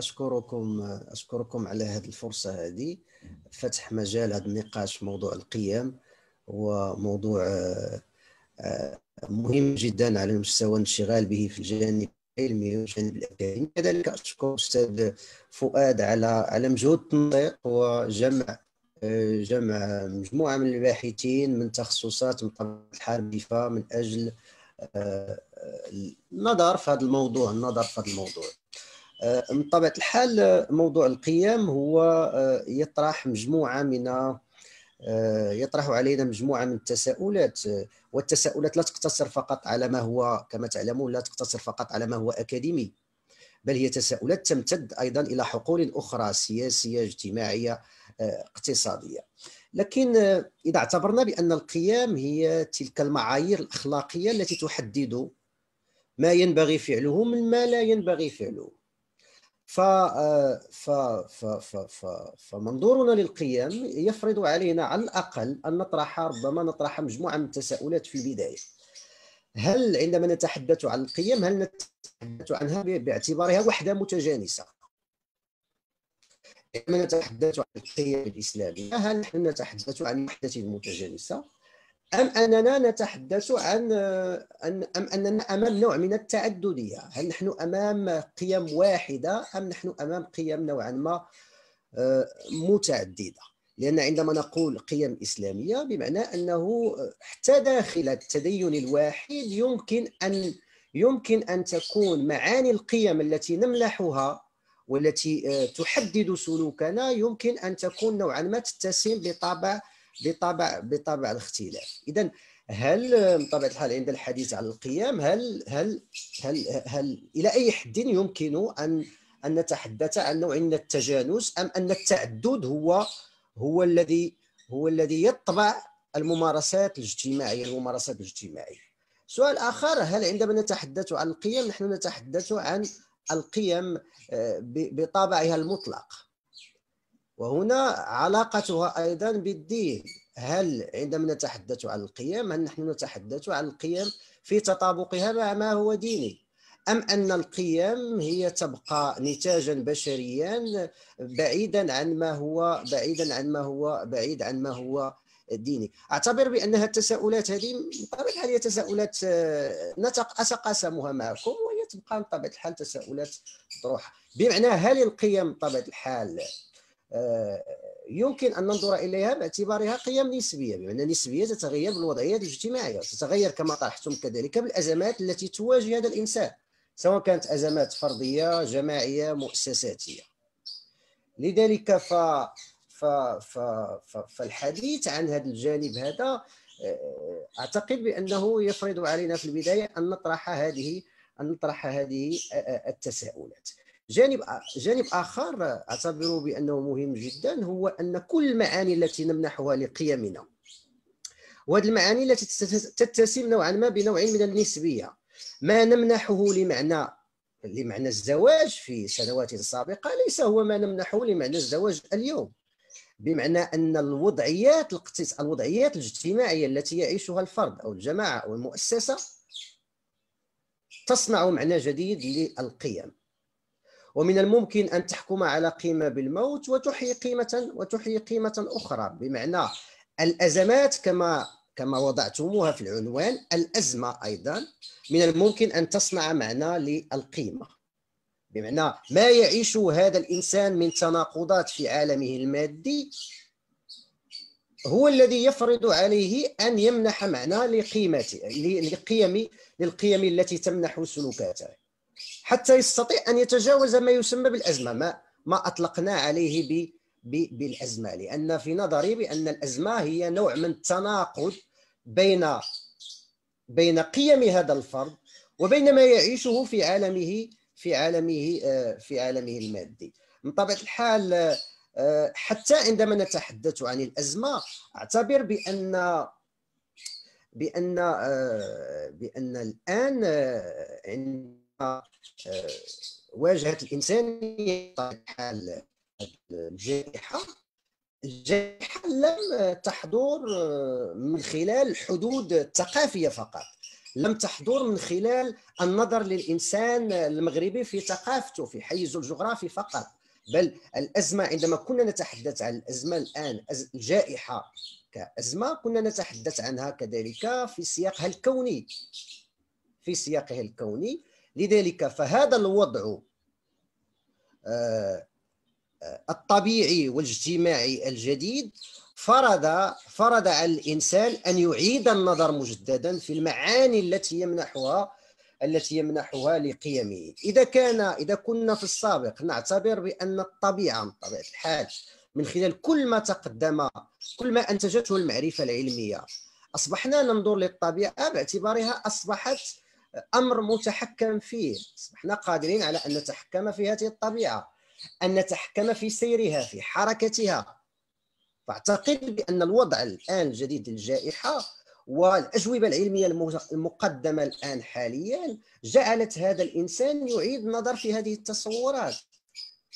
اشكركم اشكركم على هذه الفرصه هذه فتح مجال هذا النقاش موضوع القيم وموضوع آه، مهم جدا على المستوى الانشغال به في الجانب العلمي والجانب الاكاديمي كذلك اشكر استاذ فؤاد على على مجهود التنسيق وجمع آه، جمع مجموعه من الباحثين من تخصصات من طبيعه من اجل آه، النظر في هذا الموضوع النظر في هذا الموضوع آه، من طبيعة الحال آه، موضوع القيم هو آه، يطرح مجموعة من يطرح علينا مجموعة من التساؤلات والتساؤلات لا تقتصر فقط على ما هو كما تعلمون لا تقتصر فقط على ما هو أكاديمي بل هي تساؤلات تمتد أيضا إلى حقول أخرى سياسية اجتماعية اقتصادية لكن إذا اعتبرنا بأن القيم هي تلك المعايير الأخلاقية التي تحدد ما ينبغي فعله من ما لا ينبغي فعله ف... ف... ف... ف... ف... فمنظورنا للقيم يفرض علينا على الأقل أن نطرح ربما نطرح مجموعة من التساؤلات في البداية هل عندما نتحدث عن القيم هل نتحدث عنها باعتبارها وحدة متجانسة عندما نتحدث عن القيم الإسلامية هل نحن نتحدث عن وحدة متجانسة أم أننا نتحدث عن أم أننا أمام نوع من التعددية هل نحن أمام قيم واحدة أم نحن أمام قيم نوعا ما آه، متعددة لأن عندما نقول قيم إسلامية بمعنى أنه حتى داخل التدين الواحد يمكن أن يمكن أن تكون معاني القيم التي نملحها والتي آه، تحدد سلوكنا يمكن أن تكون نوعا ما تتسم بطابع بطبع بطبع الاختلاف اذا هل بطبيعه الحال عند الحديث على القيام هل هل هل هل الى اي حد يمكن ان ان نتحدث عن نوع من التجانس ام ان التعدد هو هو الذي هو الذي يطبع الممارسات الاجتماعيه الممارسات الاجتماعيه سؤال اخر هل عندما نتحدث عن القيم نحن نتحدث عن القيم آه، بطابعها المطلق وهنا علاقتها ايضا بالدين هل عندما نتحدث عن القيم هل نحن نتحدث عن القيم في تطابقها مع ما هو ديني أم أن القيم هي تبقى نتاجا بشريا بعيدا عن ما هو بعيدا عن ما هو بعيد عن ما هو ديني اعتبر بانها التساؤلات هذه بطبيعه الحال هي تساؤلات آه، نتق اتقاسمها معكم وهي تبقى بطبيعه الحال تساؤلات مطروحه بمعنى هل القيم بطبيعه الحال آه، يمكن أن ننظر إليها باعتبارها قيم نسبية بمعنى نسبية تتغير بالوضعيات الاجتماعية وتتغير كما طرحتم كذلك بالأزمات التي تواجه هذا الإنسان سواء كانت أزمات فردية جماعية مؤسساتية لذلك ف... ف... ف... ف... فالحديث عن هذا الجانب هذا آه، أعتقد بأنه يفرض علينا في البداية أن نطرح هذه أن نطرح هذه آه، آه، التساؤلات جانب جانب اخر اعتبره بانه مهم جدا هو ان كل المعاني التي نمنحها لقيمنا وهذه المعاني التي تتسم نوعا ما بنوع من النسبيه ما نمنحه لمعنى لمعنى الزواج في سنوات سابقه ليس هو ما نمنحه لمعنى الزواج اليوم بمعنى ان الوضعيات الوضعيات الاجتماعيه التي يعيشها الفرد او الجماعه او المؤسسه تصنع معنى جديد للقيم ومن الممكن أن تحكم على قيمة بالموت وتحيي قيمة وتحيي قيمة أخرى بمعنى الأزمات كما كما وضعتموها في العنوان الأزمة أيضا من الممكن أن تصنع معنى للقيمة بمعنى ما يعيش هذا الإنسان من تناقضات في عالمه المادي هو الذي يفرض عليه أن يمنح معنى لقيمته لقيم للقيم التي تمنح سلوكاته حتى يستطيع ان يتجاوز ما يسمى بالازمه ما ما اطلقنا عليه ب بالازمه لان في نظري بان الازمه هي نوع من التناقض بين بين قيم هذا الفرد وبين ما يعيشه في عالمه في عالمه آه، في عالمه المادي من طبيعه الحال آه، حتى عندما نتحدث عن الازمه اعتبر بان بان آه، بان الان عند آه، واجهت الانسانيه حال الجائحه الجائحه لم تحضر آه، من خلال الحدود الثقافيه فقط لم تحضر من خلال النظر للانسان المغربي في ثقافته في حيزه الجغرافي فقط بل الازمه عندما كنا نتحدث عن الازمه الان الجائحه كازمه كنا نتحدث عنها كذلك في سياقها الكوني في سياقها الكوني لذلك فهذا الوضع آه، آه، الطبيعي والاجتماعي الجديد فرض فرض على الانسان ان يعيد النظر مجددا في المعاني التي يمنحها التي يمنحها لقيمه اذا كان اذا كنا في السابق نعتبر بان الطبيعه من طبيعه الحال من خلال كل ما تقدم كل ما انتجته المعرفه العلميه اصبحنا ننظر للطبيعه باعتبارها اصبحت امر متحكم فيه اصبحنا قادرين على ان نتحكم في هذه الطبيعه ان نتحكم في سيرها في حركتها فاعتقد بان الوضع الان الجديد للجائحه والاجوبه العلميه المقدمه الان حاليا جعلت هذا الانسان يعيد النظر في هذه التصورات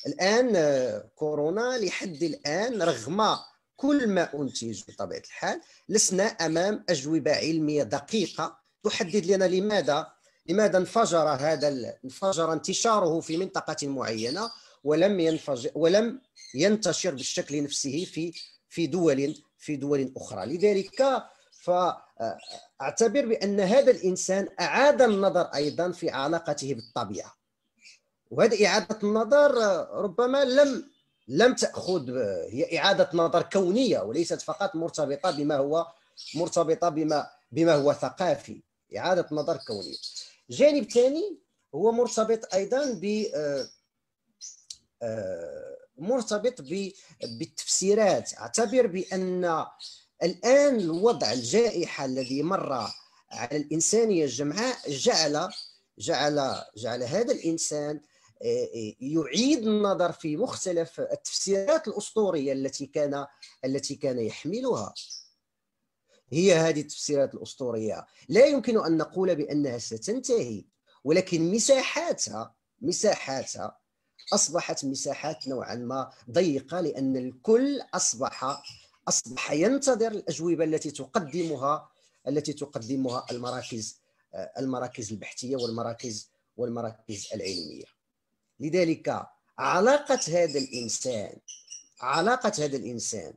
الان آه، كورونا لحد الان رغم كل ما انتج بطبيعه الحال لسنا امام اجوبه علميه دقيقه تحدد لنا لماذا لماذا انفجر هذا انفجر انتشاره في منطقة معينة ولم ينفجر ولم ينتشر بالشكل نفسه في في دول في دول أخرى لذلك فأعتبر بأن هذا الإنسان أعاد النظر أيضا في علاقته بالطبيعة وهذه إعادة النظر ربما لم لم تأخذ هي إعادة نظر كونية وليست فقط مرتبطة بما هو مرتبطة بما بما هو ثقافي إعادة نظر كونية جانب ثاني هو مرتبط أيضا ب آه، آه، مرتبط بالتفسيرات اعتبر بأن الآن الوضع الجائحة الذي مر على الإنسانية الجمعاء جعل جعل جعل هذا الإنسان آه، يعيد النظر في مختلف التفسيرات الأسطورية التي كان التي كان يحملها هي هذه التفسيرات الأسطورية لا يمكن أن نقول بأنها ستنتهي ولكن مساحاتها مساحاتها أصبحت مساحات نوعا ما ضيقة لأن الكل أصبح أصبح ينتظر الأجوبة التي تقدمها التي تقدمها المراكز المراكز البحثية والمراكز والمراكز العلمية لذلك علاقة هذا الإنسان علاقة هذا الإنسان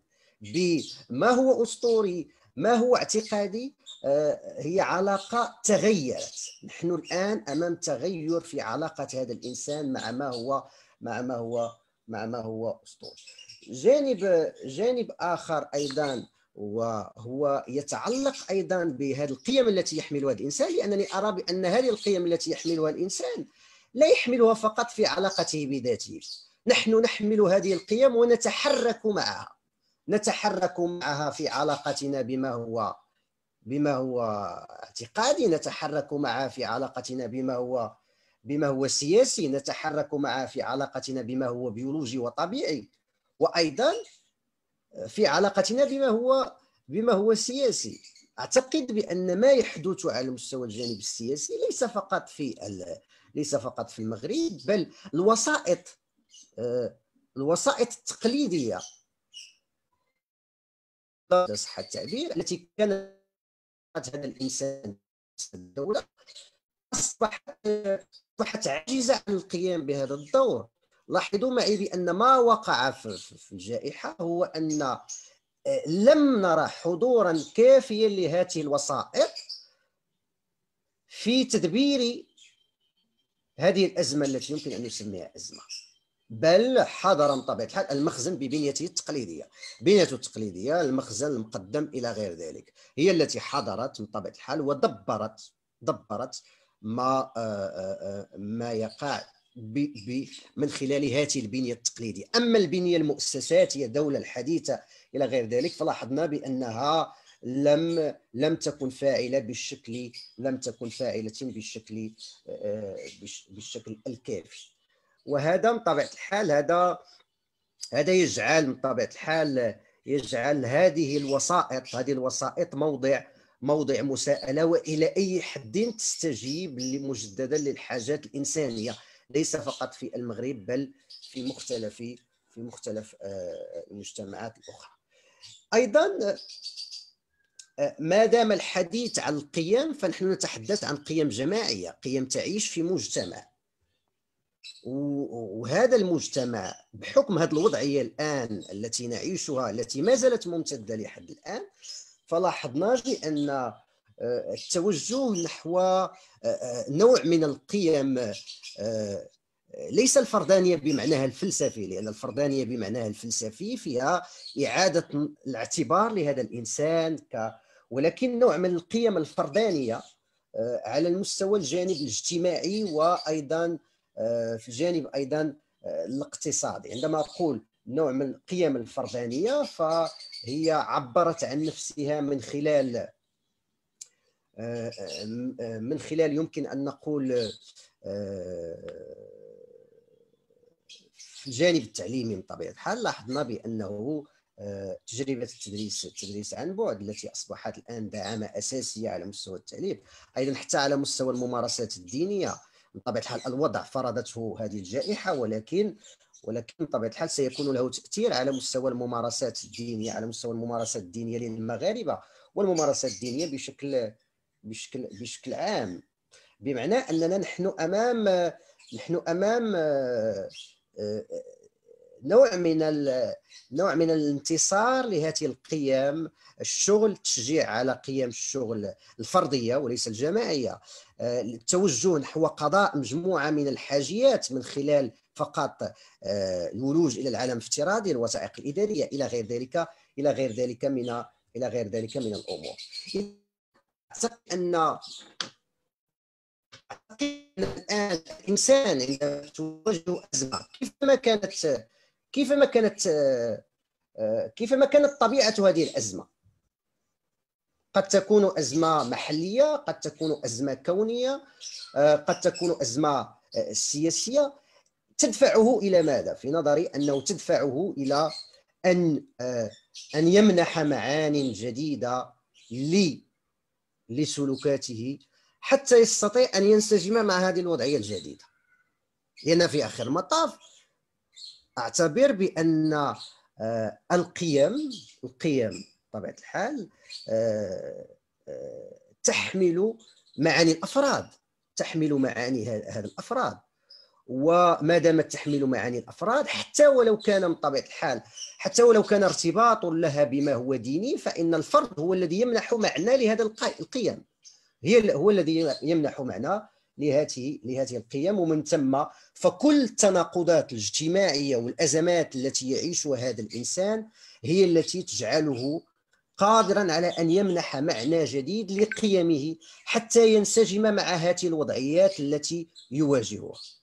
بما هو أسطوري ما هو اعتقادي آه، هي علاقة تغيرت نحن الآن أمام تغير في علاقة هذا الإنسان مع ما هو مع ما هو مع ما هو أسطوري جانب جانب آخر أيضا وهو يتعلق أيضا بهذه القيم التي يحملها الإنسان لأنني أرى بأن هذه القيم التي يحملها الإنسان لا يحملها فقط في علاقته بذاته نحن نحمل هذه القيم ونتحرك معها نتحرك معها في علاقتنا بما هو بما هو اعتقادي نتحرك معها في علاقتنا بما هو بما هو سياسي نتحرك معها في علاقتنا بما هو بيولوجي وطبيعي وايضا في علاقتنا بما هو بما هو سياسي اعتقد بان ما يحدث على مستوى الجانب السياسي ليس فقط في ليس فقط في المغرب بل الوسائط آه، الوسائط التقليديه صح التعبير التي كانت هذا الانسان الدوله اصبحت اصبحت عاجزه عن القيام بهذا الدور لاحظوا معي بان ما وقع في الجائحه هو ان آه، لم نرى حضورا كافيا لهذه الوسائط في تدبير هذه الازمه التي يمكن ان نسميها ازمه بل حضر بطبيعه الحال المخزن ببنيته التقليديه بنيته التقليديه المخزن المقدم الى غير ذلك هي التي حضرت بطبيعه الحال ودبرت دبرت ما آه، آه، آه، ما يقع من خلال هذه البنيه التقليديه اما البنيه المؤسساتيه الدوله الحديثه الى غير ذلك فلاحظنا بانها لم لم تكن فاعله بالشكل لم تكن فاعله بالشكل بالشكل الكافي وهذا من طبيعه الحال هذا هذا يجعل من طبيعه الحال يجعل هذه الوسائط هذه الوسائط موضع موضع مساءله والى اي حد تستجيب مجددا للحاجات الانسانيه ليس فقط في المغرب بل في مختلف في مختلف آه، المجتمعات الاخرى ايضا آه، ما دام الحديث عن القيم فنحن نتحدث عن قيم جماعيه قيم تعيش في مجتمع وهذا المجتمع بحكم هذه الوضعية الآن التي نعيشها التي ما زالت ممتدة لحد الآن فلاحظنا بأن آه، التوجه نحو آه، آه، نوع من القيم ليس الفردانية بمعناها الفلسفي لأن الفردانية بمعناها الفلسفي فيها إعادة الاعتبار لهذا الإنسان ك ولكن نوع من القيم الفردانية على المستوى الجانب الاجتماعي وأيضا آه، في الجانب ايضا آه، الاقتصادي عندما اقول نوع من القيم الفردانيه فهي عبرت عن نفسها من خلال آه، من خلال يمكن ان نقول في الجانب التعليمي من طبيعه الحال لاحظنا بانه تجربة التدريس التدريس عن بعد التي أصبحت الآن دعامة أساسية على مستوى التعليم أيضا حتى على مستوى الممارسات الدينية بطبيعه الحال الوضع فرضته هذه الجائحه ولكن ولكن بطبيعه الحال سيكون له تاثير على مستوى الممارسات الدينيه على مستوى الممارسات الدينيه للمغاربه والممارسات الدينيه بشكل بشكل بشكل عام بمعنى اننا نحن امام نحن امام آه، آه، نوع من نوع من الانتصار لهذه القيم الشغل التشجيع على قيم الشغل الفرديه وليس الجماعيه آه، التوجه نحو قضاء مجموعه من الحاجيات من خلال فقط آه، الولوج الى العالم الافتراضي الوثائق الاداريه الى غير ذلك الى غير ذلك من الى غير ذلك من الامور اعتقد ان الان الانسان عندما تواجه ازمه كيفما كانت كيفما كانت آه، كيفما كانت طبيعة هذه الأزمة قد تكون أزمة محلية قد تكون أزمة كونية آه، قد تكون أزمة آه، سياسية تدفعه إلى ماذا؟ في نظري أنه تدفعه إلى أن أن يمنح معان جديدة لسلوكاته حتى يستطيع أن ينسجم مع هذه الوضعية الجديدة لأن في آخر المطاف اعتبر بان آه، القيم القيم بطبيعه الحال آه، آه، تحمل معاني الافراد تحمل معاني هذا الافراد وما دامت تحمل معاني الافراد حتى ولو كان من طبيعه الحال حتى ولو كان ارتباط لها بما هو ديني فان الفرد هو الذي يمنح معنى لهذا القيم هي هو الذي يمنح معنى لهذه لهذه القيم ومن ثم فكل التناقضات الاجتماعيه والازمات التي يعيشها هذا الانسان هي التي تجعله قادرا على ان يمنح معنى جديد لقيمه حتى ينسجم مع هذه الوضعيات التي يواجهها